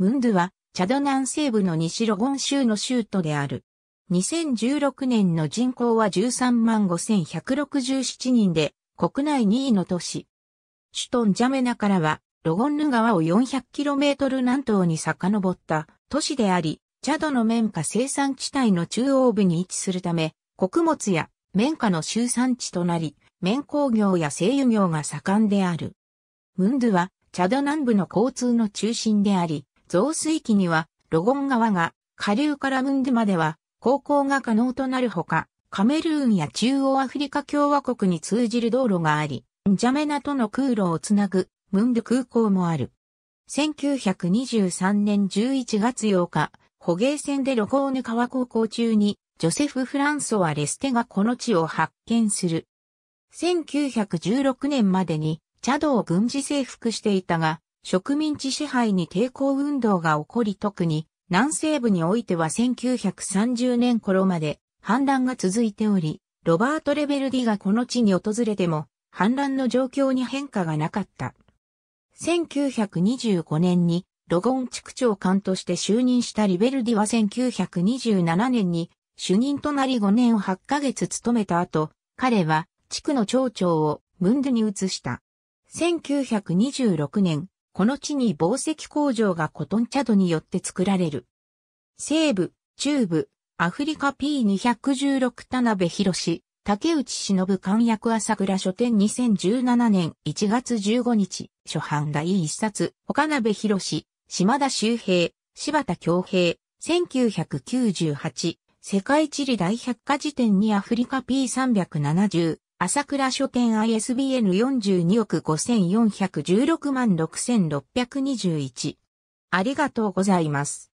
ムンドゥは、チャド南西部の西ロゴン州の州都である。2016年の人口は13万5167人で、国内2位の都市。首都ンジャメナからは、ロゴンヌ川を 400km 南東に遡った都市であり、チャドの綿花生産地帯の中央部に位置するため、穀物や綿花の集産地となり、綿工業や製油業が盛んである。ムンドゥは、チャド南部の交通の中心であり、増水期には、ロゴン川が下流からムンデまでは、航行が可能となるほか、カメルーンや中央アフリカ共和国に通じる道路があり、ジャメナとの空路をつなぐムンデ空港もある。1923年11月8日、捕鯨船でロゴーヌ川航行中に、ジョセフ・フランソワ・レステがこの地を発見する。1916年までに、チャドを軍事征服していたが、植民地支配に抵抗運動が起こり特に南西部においては1930年頃まで反乱が続いており、ロバート・レベルディがこの地に訪れても反乱の状況に変化がなかった。1925年にロゴン地区長官として就任したリベルディは1927年に主任となり5年8ヶ月務めた後、彼は地区の町長をムンドゥに移した。1926年、この地に宝石工場がコトンチャドによって作られる。西部、中部、アフリカ P216 田辺博士、竹内忍官役朝倉書店2017年1月15日、初版第一冊、岡辺博士、島田修平、柴田京平、1998、世界地理大百科事典にアフリカ P370、朝倉書店 ISBN 42億5416万6621。ありがとうございます。